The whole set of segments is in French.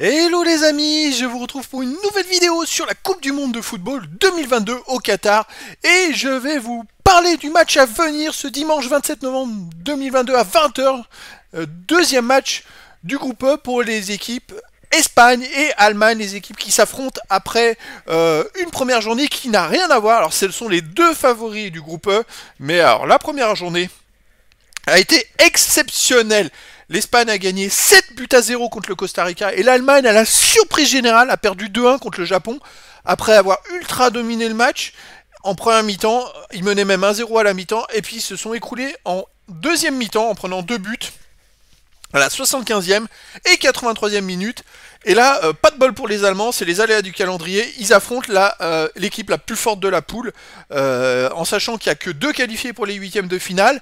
Hello les amis, je vous retrouve pour une nouvelle vidéo sur la Coupe du Monde de Football 2022 au Qatar et je vais vous parler du match à venir ce dimanche 27 novembre 2022 à 20h, euh, deuxième match du groupe E pour les équipes Espagne et Allemagne, les équipes qui s'affrontent après euh, une première journée qui n'a rien à voir. Alors ce sont les deux favoris du groupe E, mais alors la première journée a été exceptionnelle. L'Espagne a gagné 7 buts à 0 contre le Costa Rica et l'Allemagne, à la surprise générale, a perdu 2-1 contre le Japon après avoir ultra dominé le match. En première mi-temps, ils menaient même 1-0 à la mi-temps et puis ils se sont écroulés en deuxième mi-temps en prenant 2 buts à la 75e et 83e minute. Et là, euh, pas de bol pour les Allemands, c'est les aléas du calendrier. Ils affrontent euh, l'équipe la, la, plus forte de la poule, euh, en sachant qu'il n'y a que deux qualifiés pour les huitièmes de finale.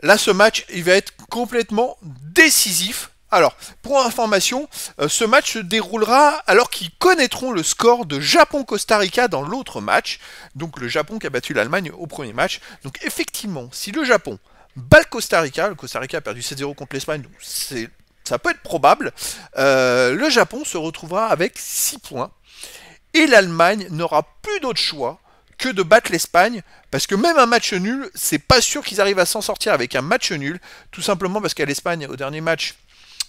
Là, ce match, il va être complètement décisif. Alors, pour information, euh, ce match se déroulera alors qu'ils connaîtront le score de Japon-Costa Rica dans l'autre match. Donc, le Japon qui a battu l'Allemagne au premier match. Donc, effectivement, si le Japon bat le Costa Rica, le Costa Rica a perdu 7-0 contre l'Espagne, ça peut être probable, euh, le Japon se retrouvera avec 6 points. Et l'Allemagne n'aura plus d'autre choix que de battre l'Espagne, parce que même un match nul, c'est pas sûr qu'ils arrivent à s'en sortir avec un match nul, tout simplement parce qu'à l'Espagne, au dernier match,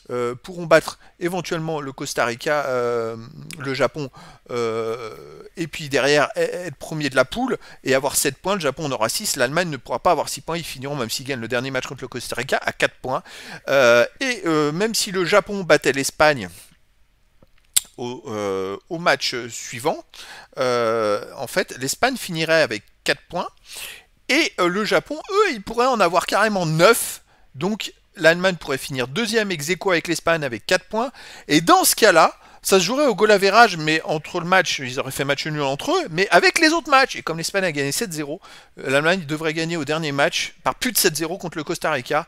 euh, pourront battre éventuellement le Costa Rica, euh, le Japon, euh, et puis derrière e-, être premier de la poule et avoir 7 points. Le Japon en aura 6, l'Allemagne ne pourra pas avoir 6 points. Ils finiront, même s'ils gagnent le dernier match contre le Costa Rica, à 4 points. et même si le Japon battait l'Espagne euh, au, match suivant, euh, en fait, l'Espagne finirait avec 4 points. Et euh, le Japon, eux, ils pourraient en avoir carrément 9. Donc l'Allemagne pourrait finir deuxième ex aequo avec l'Espagne avec 4 points. Et dans ce cas-là, ça se jouerait au goal average, mais entre le match, ils auraient fait match nul entre eux, mais avec les autres matchs. Et comme l'Espagne a gagné 7-0, l'Allemagne devrait gagner au dernier match par plus de 7-0 contre le Costa Rica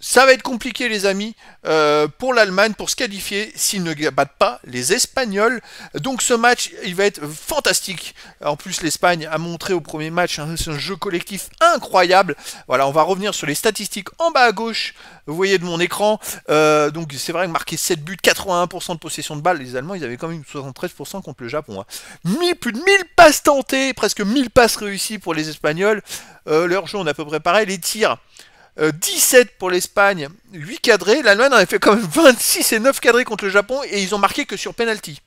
ça va être compliqué les amis euh, pour l'Allemagne pour se qualifier s'ils ne battent pas les Espagnols. Donc ce match il va être fantastique. En plus l'Espagne a montré au premier match un, jeu collectif incroyable. Voilà on va revenir sur les statistiques en bas à gauche. Vous voyez de mon écran. Euh, donc c'est vrai que marqué 7 buts, 81% de possession de balle. Les Allemands ils avaient quand même 73% contre le Japon. Hein. plus de 1000 passes tentées, presque 1000 passes réussies pour les Espagnols. Euh, leur jeu on a à peu près pareil. Les tirs. 17 euh, pour l'Espagne, 8 cadrés. L'Allemagne en a fait quand même 26 et 9 cadrés contre le Japon et ils ont marqué que sur penalty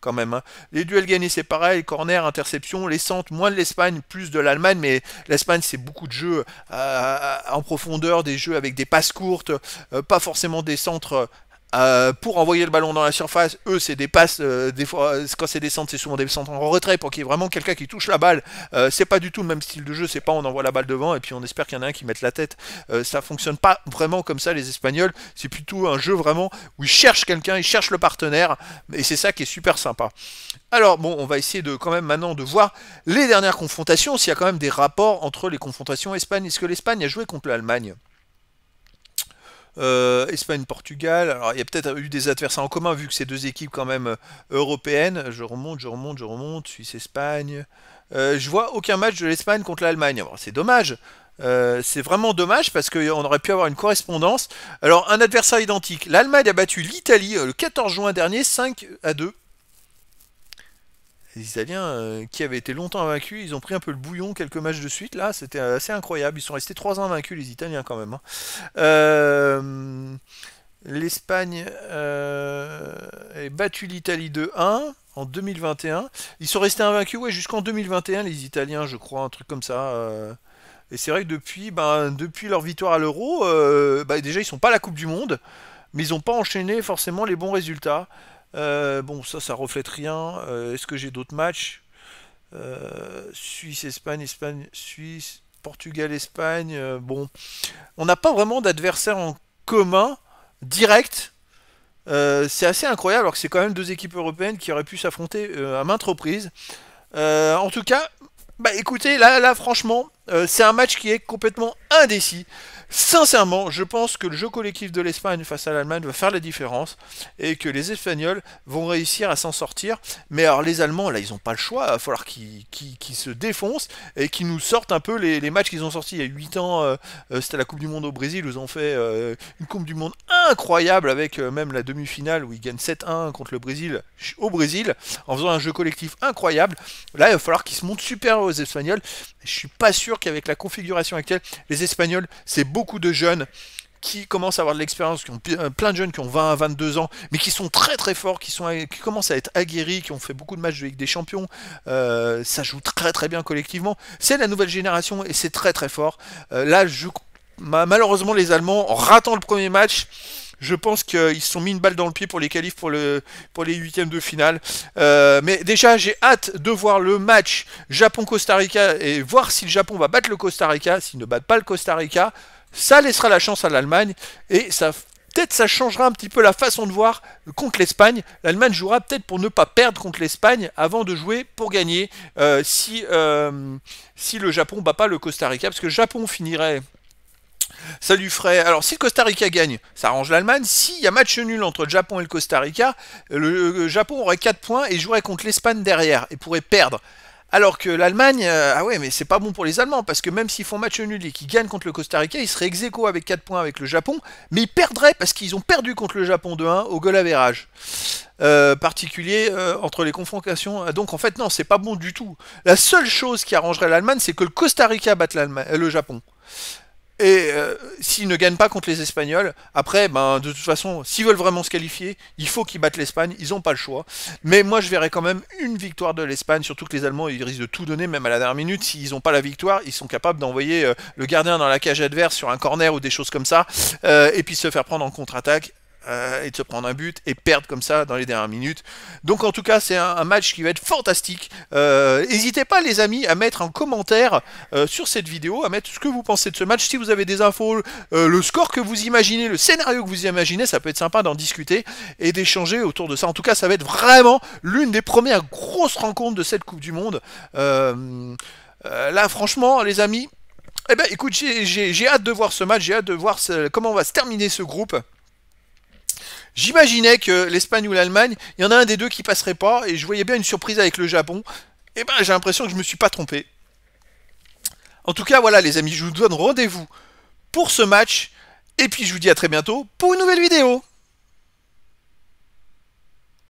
quand même. Hein. Les duels gagnés, c'est pareil, corner, interception, les centres, moins de l'Espagne, plus de l'Allemagne, mais l'Espagne, c'est beaucoup de jeux euh, en profondeur, des jeux avec des passes courtes, euh, pas forcément des centres euh, pour envoyer le ballon dans la surface, eux c'est des passes, euh, des fois euh, quand c'est des centres, c'est souvent des centres en retrait pour qu'il y ait vraiment quelqu'un qui touche la balle. c'est pas du tout le même style de jeu, c'est pas on envoie la balle devant et puis on espère qu'il y en a un qui mette la tête. ça fonctionne pas vraiment comme ça les Espagnols, c'est plutôt un jeu vraiment où ils cherchent quelqu'un, ils cherchent le partenaire et c'est ça qui est super sympa. Alors bon, on va essayer de quand même maintenant de voir les dernières confrontations, s'il y a quand même des rapports entre les confrontations Espagne, est-ce que l'Espagne a joué contre l'Allemagne euh, Espagne-Portugal. Alors il y a peut-être eu des adversaires en commun vu que c'est deux équipes quand même euh, européennes. Je remonte, je remonte, je remonte. Suisse-Espagne. Euh, je vois aucun match de l'Espagne contre l'Allemagne. C'est dommage. c'est vraiment dommage parce qu'on aurait pu avoir une correspondance. Alors un adversaire identique. L'Allemagne a battu l'Italie le 14 juin dernier 5 à 2 les Italiens euh, qui avaient été longtemps invaincus, ils ont pris un peu le bouillon quelques matchs de suite là, c'était euh, assez incroyable. Ils sont restés trois ans invaincus les Italiens quand même. Hein. Euh, L'Espagne a battu l'Italie 2-1 en 2021. Ils sont restés invaincus jusqu'en 2021 les Italiens, je crois, un truc comme ça. Et c'est vrai que depuis, ben, depuis leur victoire à l'Euro, ben, déjà ils sont pas la Coupe du Monde, mais ils n'ont pas enchaîné forcément les bons résultats. Euh, bon, ça, ça reflète rien. Euh, est-ce que j'ai d'autres matchs euh, Suisse, Espagne, Espagne, Suisse, Portugal, Espagne. bon, on n'a pas vraiment d'adversaire en commun direct. c'est assez incroyable, alors que c'est quand même deux équipes européennes qui auraient pu s'affronter à maintes reprises. en tout cas, bah écoutez, là, là, franchement, euh, c'est un match qui est complètement indécis. Sincèrement, je pense que le jeu collectif de l'Espagne face à l'Allemagne va faire la différence et que les Espagnols vont réussir à s'en sortir. Mais alors les Allemands, là, ils n'ont pas le choix. Il va falloir qu'ils se défoncent et qu'ils nous sortent un peu les, matchs qu'ils ont sortis il y a 8 ans. Euh, euh, c'était la Coupe du Monde au Brésil. Ils ont fait une Coupe du Monde incroyable avec euh, même la demi-finale où il gagne 7-1 contre le Brésil au Brésil en faisant un jeu collectif incroyable. Là, il va falloir qu'ils se montent super aux Espagnols. Je suis pas sûr qu'avec la configuration actuelle, les Espagnols, c'est beaucoup de jeunes qui commencent à avoir de l'expérience, qui ont euh, plein de jeunes qui ont 20 à 22 ans, mais qui sont très très forts, qui, sont, qui commencent à être aguerris, qui ont fait beaucoup de matchs de Ligue des Champions. Euh, ça joue très très bien collectivement. C'est la nouvelle génération et c'est très très fort. là, je malheureusement, les Allemands, ratant le premier match, je pense qu'ils se sont mis une balle dans le pied pour les qualifs pour, le, pour les huitièmes de finale. Euh, mais déjà, j'ai hâte de voir le match Japon-Costa Rica et voir si le Japon va battre le Costa Rica. s'il ne battent pas le Costa Rica, ça laissera la chance à l'Allemagne et ça peut-être ça changera un petit peu la façon de voir contre l'Espagne. L'Allemagne jouera peut-être pour ne pas perdre contre l'Espagne avant de jouer pour gagner euh, si, euh, si le Japon bat pas le Costa Rica parce que le Japon finirait ça lui ferait. Alors, si le Costa Rica gagne, ça arrange l'Allemagne. S'il y a match nul entre le Japon et le Costa Rica, le Japon aurait 4 points et jouerait contre l'Espagne derrière et pourrait perdre. Alors que l'Allemagne, euh, ah ouais, mais c'est pas bon pour les Allemands, parce que même s'ils font match nul et qu'ils gagnent contre le Costa Rica, ils seraient ex avec 4 points avec le Japon, mais ils perdraient parce qu'ils ont perdu contre le Japon 2-1 au goal average. Euh, particulier euh, entre les confrontations. Donc en fait, non, c'est pas bon du tout. La seule chose qui arrangerait l'Allemagne, c'est que le Costa Rica batte le Japon. Et euh, s'ils ne gagnent pas contre les Espagnols, après, ben, de toute façon, s'ils veulent vraiment se qualifier, il faut qu'ils battent l'Espagne, ils n'ont pas le choix. Mais moi, je verrais quand même une victoire de l'Espagne, surtout que les Allemands, ils risquent de tout donner, même à la dernière minute. S'ils n'ont pas la victoire, ils sont capables d'envoyer euh, le gardien dans la cage adverse sur un corner ou des choses comme ça, euh, et puis se faire prendre en contre-attaque. Euh, et de se prendre un but et perdre comme ça dans les dernières minutes. Donc en tout cas, c'est un, match qui va être fantastique. Euh, n'hésitez pas les amis à mettre un commentaire euh, sur cette vidéo, à mettre ce que vous pensez de ce match, si vous avez des infos, le score que vous imaginez, le scénario que vous imaginez, ça peut être sympa d'en discuter et d'échanger autour de ça. En tout cas, ça va être vraiment l'une des premières grosses rencontres de cette Coupe du Monde. là, franchement, les amis, eh ben, écoutez, j'ai hâte de voir ce match, j'ai hâte de voir comment on va se terminer ce groupe. J'imaginais que l'Espagne ou l'Allemagne, il y en a un des deux qui passerait pas, et je voyais bien une surprise avec le Japon. Et eh ben j'ai l'impression que je me suis pas trompé. En tout cas, voilà les amis, je vous donne rendez-vous pour ce match, et puis je vous dis à très bientôt pour une nouvelle vidéo.